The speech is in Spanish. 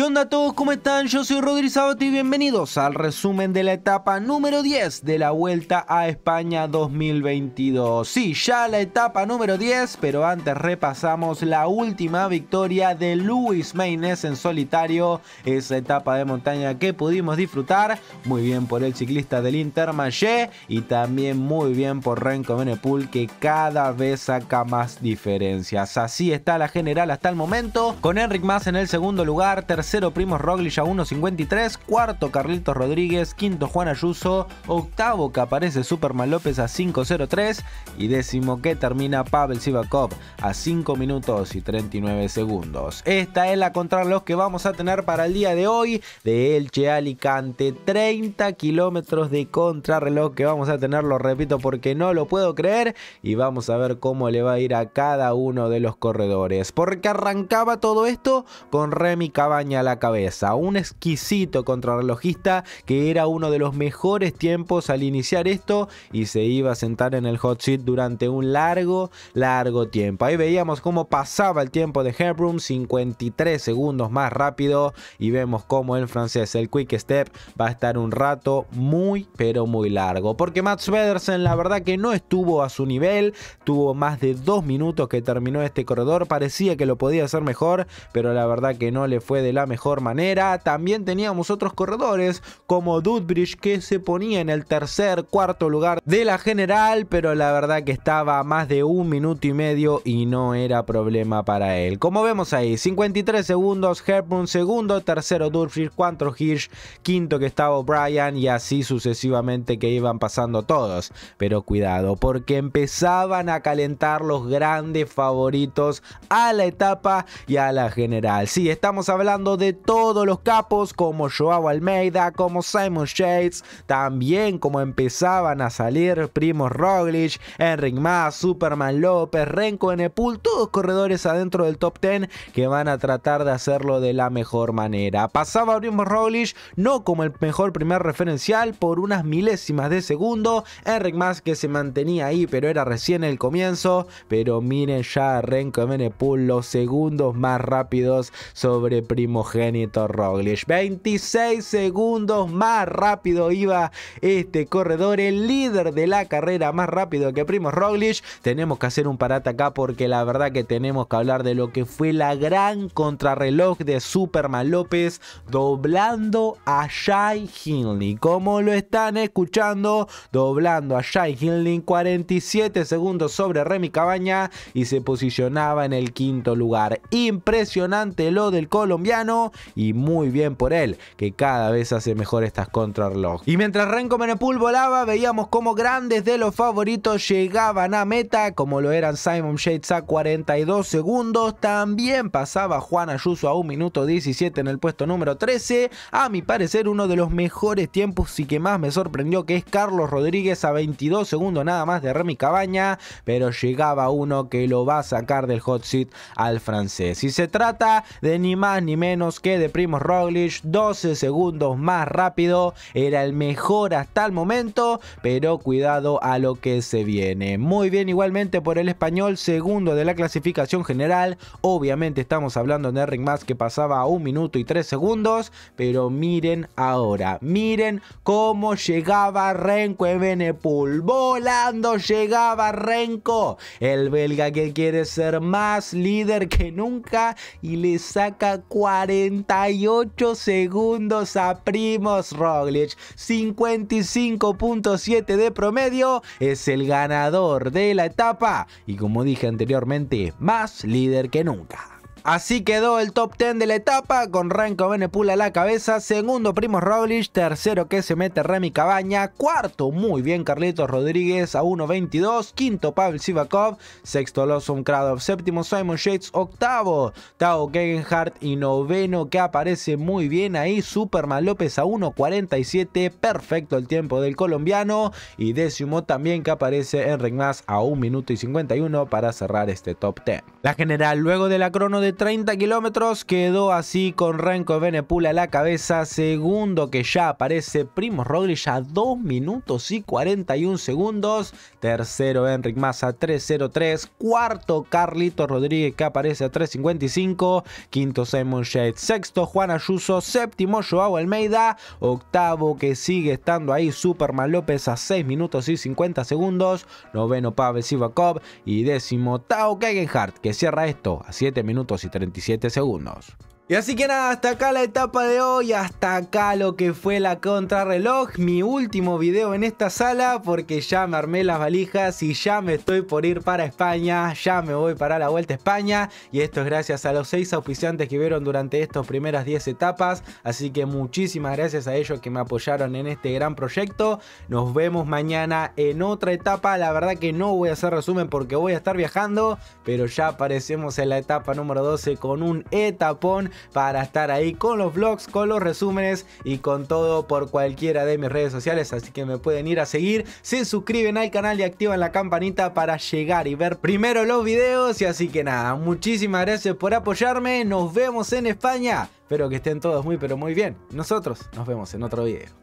¿Qué onda a todos? ¿Cómo están? Yo soy Rodri Sabato y bienvenidos al resumen de la etapa número 10 de la Vuelta a España 2022. Sí, ya la etapa número 10, pero antes repasamos la última victoria de Luis Maynes en solitario, esa etapa de montaña que pudimos disfrutar, muy bien por el ciclista del Intermarché y también muy bien por Renko Menepool, que cada vez saca más diferencias. Así está la general hasta el momento, con Enric Mas en el segundo lugar, tercero tercero Primos Roglic a 1.53, cuarto Carlitos Rodríguez, quinto Juan Ayuso, octavo que aparece Superman López a 5.03 y décimo que termina Pavel Sivakov a 5 minutos y 39 segundos. Esta es la contrarreloj que vamos a tener para el día de hoy de Elche Alicante, 30 kilómetros de contrarreloj que vamos a tener, lo repito porque no lo puedo creer y vamos a ver cómo le va a ir a cada uno de los corredores porque arrancaba todo esto con Remy Cabaña la cabeza, un exquisito contrarrelojista que era uno de los mejores tiempos al iniciar esto y se iba a sentar en el hot seat durante un largo, largo tiempo. Ahí veíamos cómo pasaba el tiempo de Hebron, 53 segundos más rápido y vemos cómo el francés, el Quick Step, va a estar un rato muy, pero muy largo. Porque Mats Pedersen la verdad que no estuvo a su nivel, tuvo más de dos minutos que terminó este corredor, parecía que lo podía hacer mejor, pero la verdad que no le fue de mejor manera. También teníamos otros corredores como Dudbridge que se ponía en el tercer, cuarto lugar de la general, pero la verdad que estaba más de un minuto y medio y no era problema para él. Como vemos ahí, 53 segundos, Hepburn segundo, tercero Dudbridge, cuatro Hirsch, quinto que estaba Brian y así sucesivamente que iban pasando todos. Pero cuidado, porque empezaban a calentar los grandes favoritos a la etapa y a la general. si estamos hablando de todos los capos como Joao Almeida, como Simon Shades, también como empezaban a salir Primo Roglic, Enric Mas, Superman López, Renko Enepul, todos corredores adentro del top 10 que van a tratar de hacerlo de la mejor manera. Pasaba Primo Roglic no como el mejor primer referencial por unas milésimas de segundo, Enric Mas que se mantenía ahí pero era recién el comienzo, pero miren ya Renko Enepul los segundos más rápidos sobre Primo Génito Roglic. 26 segundos más rápido iba este corredor, el líder de la carrera más rápido que primos Roglic. Tenemos que hacer un parate acá porque la verdad que tenemos que hablar de lo que fue la gran contrarreloj de Superman López doblando a Shai Hinley. Como lo están escuchando, doblando a Shai Hinley 47 segundos sobre Remy Cabaña y se posicionaba en el quinto lugar. Impresionante lo del colombiano y muy bien por él, que cada vez hace mejor estas contrarreloj. Y mientras Renko Menepul volaba, veíamos como grandes de los favoritos llegaban a meta, como lo eran Simon Shades a 42 segundos, también pasaba Juan Ayuso a 1 minuto 17 en el puesto número 13, a mi parecer uno de los mejores tiempos y que más me sorprendió que es Carlos Rodríguez a 22 segundos nada más de Remy Cabaña, pero llegaba uno que lo va a sacar del hot seat al francés. Y se trata de ni más ni menos nos que de Primoz Roglic, 12 segundos más rápido, era el mejor hasta el momento, pero cuidado a lo que se viene. Muy bien igualmente por el español, segundo de la clasificación general, obviamente estamos hablando de Ring Más que pasaba a 1 minuto y tres segundos, pero miren ahora, miren cómo llegaba Renko Evenepoel, volando llegaba Renko, el belga que quiere ser más líder que nunca y le saca 40 48 segundos a Primos Roglic. 55.7 de promedio es el ganador de la etapa y como dije anteriormente, más líder que nunca. Así quedó el top 10 de la etapa con Renko Pula a la cabeza, segundo Primo Roglic, tercero que se mete Remy Cabaña, cuarto muy bien Carlitos Rodríguez a 1.22, quinto Pavel Sivakov, sexto Lawson Kradov, séptimo Simon Shades octavo Tao Gegenhardt y noveno que aparece muy bien ahí Superman López a 1.47, perfecto el tiempo del colombiano y décimo también que aparece Enric Mas a 1 minuto y 51 para cerrar este top 10. La general luego de la crono de 30 kilómetros quedó así con Renko Benepula a la cabeza, segundo que ya aparece Primo Roglic a 2 minutos y 41 segundos, tercero Enric Massa 3.03, cuarto Carlito Rodríguez que aparece a 3.55, quinto Simon Shade. sexto Juan Ayuso, séptimo Joao Almeida, octavo que sigue estando ahí Superman López a 6 minutos y 50 segundos, noveno Pavel Sivakov y décimo Tao Kegenhardt que cierra esto a 7 minutos y 37 segundos. Y así que nada, hasta acá la etapa de hoy, hasta acá lo que fue la contrarreloj, mi último video en esta sala porque ya me armé las valijas y ya me estoy por ir para España, ya me voy para la vuelta a España y esto es gracias a los seis auspiciantes que vieron durante estas primeras 10 etapas, así que muchísimas gracias a ellos que me apoyaron en este gran proyecto, nos vemos mañana en otra etapa, la verdad que no voy a hacer resumen porque voy a estar viajando, pero ya aparecemos en la etapa número 12 con un etapón para estar ahí con los vlogs, con los resúmenes y con todo por cualquiera de mis redes sociales. Así que me pueden ir a seguir, se suscriben al canal y activan la campanita para llegar y ver primero los videos. Y así que nada, muchísimas gracias por apoyarme. Nos vemos en España. Espero que estén todos muy pero muy bien. Nosotros nos vemos en otro video.